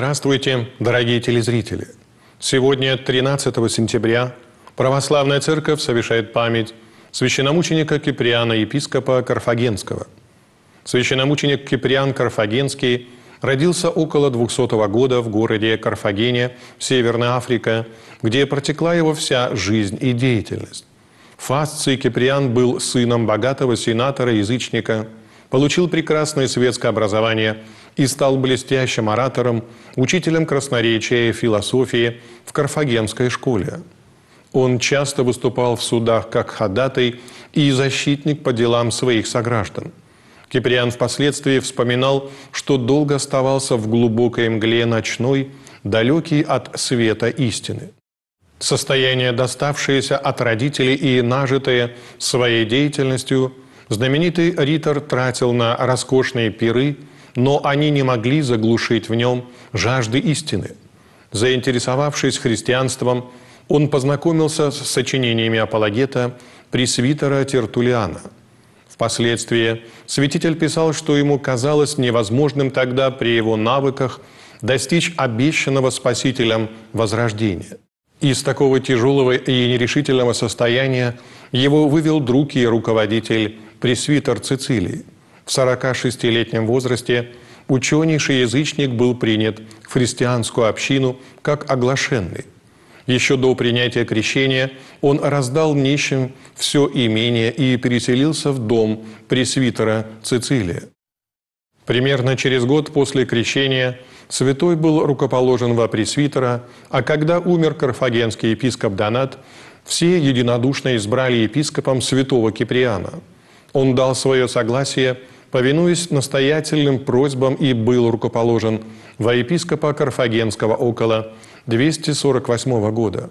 Здравствуйте, дорогие телезрители! Сегодня, 13 сентября, Православная Церковь совершает память священномученика Киприана, епископа Карфагенского. Священномученик Киприан Карфагенский родился около 200 года в городе Карфагене, Северная Африка, где протекла его вся жизнь и деятельность. Фасций Киприан был сыном богатого сенатора-язычника, получил прекрасное светское образование – и стал блестящим оратором, учителем красноречия и философии в Карфагенской школе. Он часто выступал в судах как ходатай и защитник по делам своих сограждан. Киприан впоследствии вспоминал, что долго оставался в глубокой мгле ночной, далекий от света истины. Состояние, доставшееся от родителей и нажитое своей деятельностью, знаменитый ритор тратил на роскошные пиры – но они не могли заглушить в нем жажды истины. Заинтересовавшись христианством, он познакомился с сочинениями апологета пресвитера Тертулиана. Впоследствии святитель писал, что ему казалось невозможным тогда при его навыках достичь обещанного Спасителем возрождения. Из такого тяжелого и нерешительного состояния его вывел друг и руководитель, пресвитер Цицилии – в 46-летнем возрасте ученейший язычник был принят в христианскую общину как оглашенный. Еще до принятия крещения он раздал нищим все имение и переселился в дом пресвитера Цицилия. Примерно через год после крещения святой был рукоположен во пресвитера, а когда умер карфагенский епископ Донат, все единодушно избрали епископом святого Киприана. Он дал свое согласие повинуясь настоятельным просьбам и был рукоположен во епископа Карфагенского около 248 года.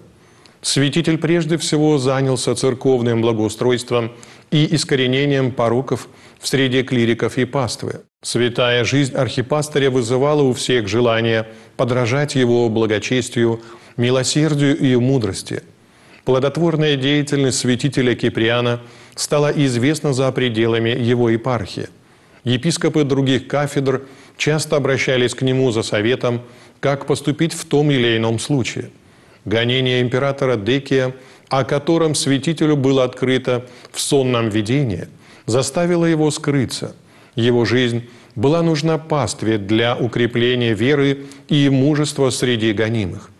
Святитель прежде всего занялся церковным благоустройством и искоренением пороков в среде клириков и паствы. Святая жизнь архипастыря вызывала у всех желание подражать его благочестию, милосердию и мудрости. Плодотворная деятельность святителя Киприана стала известна за пределами его епархии – Епископы других кафедр часто обращались к нему за советом, как поступить в том или ином случае. Гонение императора Декия, о котором святителю было открыто в сонном видении, заставило его скрыться. Его жизнь была нужна пастве для укрепления веры и мужества среди гонимых.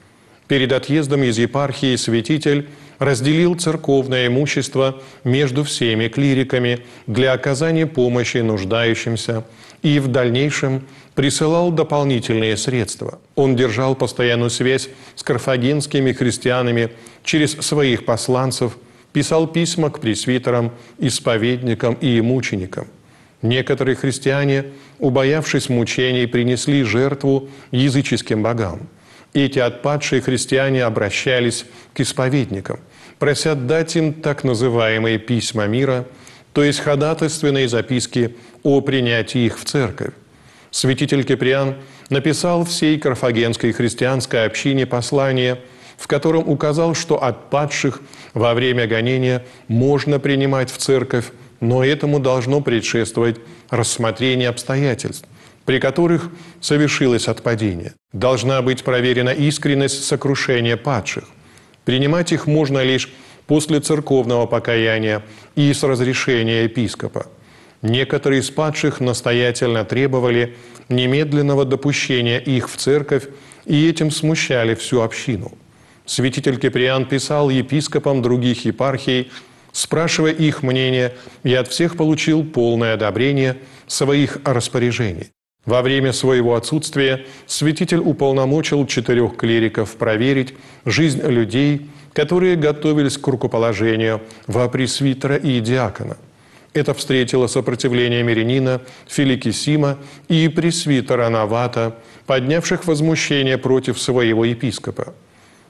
Перед отъездом из епархии святитель разделил церковное имущество между всеми клириками для оказания помощи нуждающимся и в дальнейшем присылал дополнительные средства. Он держал постоянную связь с карфагенскими христианами через своих посланцев, писал письма к пресвитерам, исповедникам и мученикам. Некоторые христиане, убоявшись мучений, принесли жертву языческим богам. Эти отпадшие христиане обращались к исповедникам просят дать им так называемые «письма мира», то есть ходатайственные записки о принятии их в церковь. Святитель Киприан написал всей карфагенской христианской общине послание, в котором указал, что от падших во время гонения можно принимать в церковь, но этому должно предшествовать рассмотрение обстоятельств, при которых совершилось отпадение. Должна быть проверена искренность сокрушения падших. Принимать их можно лишь после церковного покаяния и с разрешения епископа. Некоторые из падших настоятельно требовали немедленного допущения их в церковь и этим смущали всю общину. Святитель Киприан писал епископам других епархий, спрашивая их мнение, и от всех получил полное одобрение своих распоряжений. Во время своего отсутствия святитель уполномочил четырех клириков проверить жизнь людей, которые готовились к рукоположению во пресвитера и диакона. Это встретило сопротивление Мирянина, Филикисима и пресвитера Навата, поднявших возмущение против своего епископа.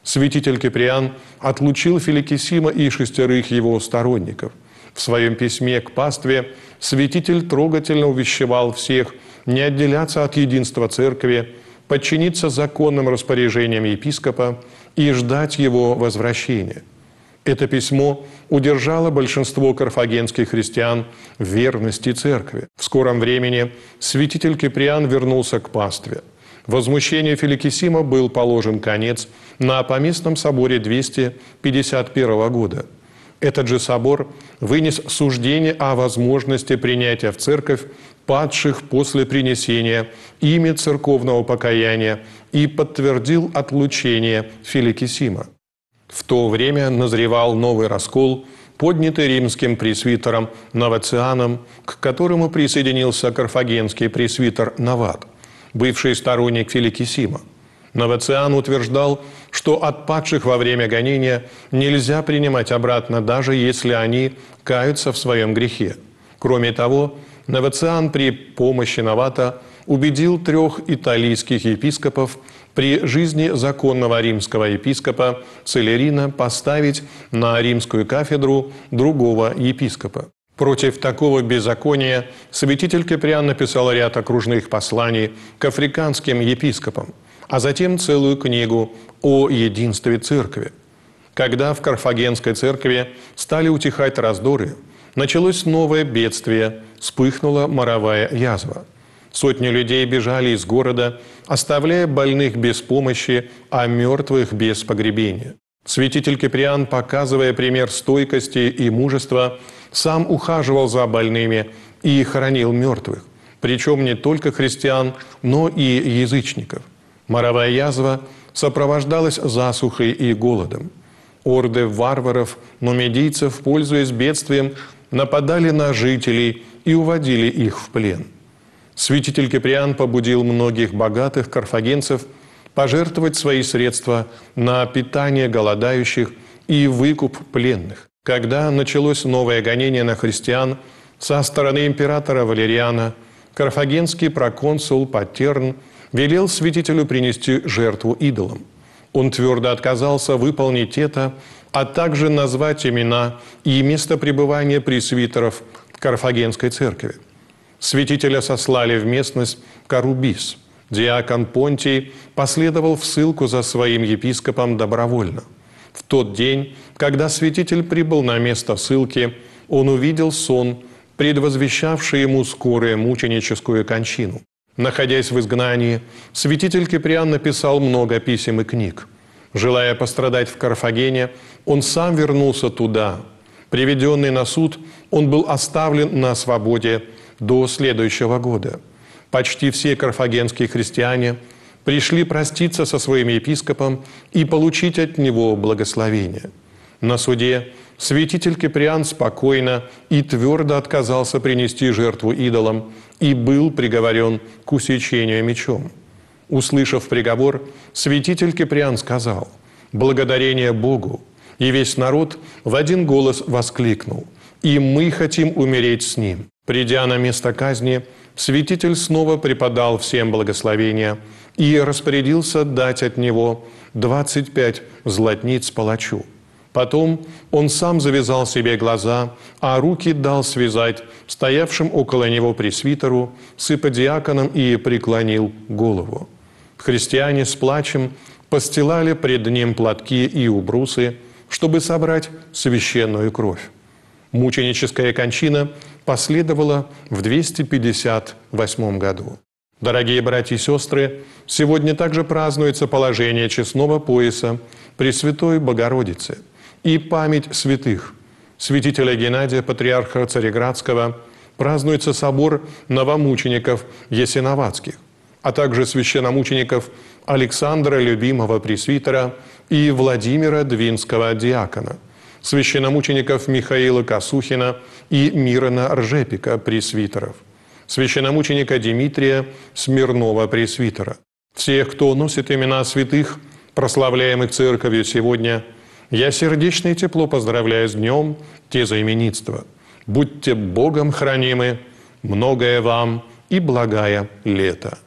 Святитель Киприан отлучил Филикисима и шестерых его сторонников. В своем письме к пастве святитель трогательно увещевал всех – не отделяться от единства церкви, подчиниться законным распоряжениям епископа и ждать его возвращения. Это письмо удержало большинство карфагенских христиан в верности церкви. В скором времени святитель Киприан вернулся к пастве. Возмущению Филикисима был положен конец на Поместном соборе 251 года – этот же собор вынес суждение о возможности принятия в церковь падших после принесения ими церковного покаяния и подтвердил отлучение Филикисима. В то время назревал новый раскол, поднятый римским пресвитером Новацианом, к которому присоединился карфагенский пресвитер Нават, бывший сторонник Филикисима – Новоциан утверждал, что от во время гонения нельзя принимать обратно, даже если они каются в своем грехе. Кроме того, Новоциан при помощи Новата убедил трех италийских епископов при жизни законного римского епископа Целерина поставить на римскую кафедру другого епископа. Против такого беззакония святитель Киприан написал ряд окружных посланий к африканским епископам – а затем целую книгу о единстве церкви. Когда в Карфагенской церкви стали утихать раздоры, началось новое бедствие, вспыхнула моровая язва. Сотни людей бежали из города, оставляя больных без помощи, а мертвых без погребения. Святитель Киприан, показывая пример стойкости и мужества, сам ухаживал за больными и хоронил мертвых, причем не только христиан, но и язычников – Моровая язва сопровождалась засухой и голодом. Орды варваров, нумидийцев, пользуясь бедствием, нападали на жителей и уводили их в плен. Святитель Киприан побудил многих богатых карфагенцев пожертвовать свои средства на питание голодающих и выкуп пленных. Когда началось новое гонение на христиан со стороны императора Валериана, карфагенский проконсул Патерн – велел святителю принести жертву идолам. Он твердо отказался выполнить это, а также назвать имена и место пребывания пресвитеров Карфагенской церкви. Святителя сослали в местность Карубис. Диакон Понтий последовал в ссылку за своим епископом добровольно. В тот день, когда святитель прибыл на место ссылки, он увидел сон, предвозвещавший ему скорую мученическую кончину. Находясь в изгнании, святитель Киприан написал много писем и книг. Желая пострадать в Карфагене, он сам вернулся туда. Приведенный на суд, он был оставлен на свободе до следующего года. Почти все карфагенские христиане пришли проститься со своим епископом и получить от него благословение. На суде Святитель Киприан спокойно и твердо отказался принести жертву идолам и был приговорен к усечению мечом. Услышав приговор, святитель Киприан сказал «Благодарение Богу!» И весь народ в один голос воскликнул «И мы хотим умереть с ним!» Придя на место казни, святитель снова преподал всем благословения и распорядился дать от него 25 златниц палачу – Потом он сам завязал себе глаза, а руки дал связать стоявшим около него пресвитеру, сыподиаконом и преклонил голову. Христиане с плачем постилали пред ним платки и убрусы, чтобы собрать священную кровь. Мученическая кончина последовала в 258 году. Дорогие братья и сестры, сегодня также празднуется положение честного пояса Пресвятой Богородицы – и память святых. Святителя Геннадия, патриарха Цареградского, празднуется собор новомучеников Есиноватских, а также священномучеников Александра Любимого Пресвитера и Владимира Двинского Диакона, священномучеников Михаила Косухина и Мирона Ржепика Пресвитеров, священномученика Дмитрия Смирнова Пресвитера. Всех, кто носит имена святых, прославляемых церковью сегодня – я сердечно и тепло поздравляю с днем те тезоименитства. Будьте Богом хранимы, многое вам и благая лето.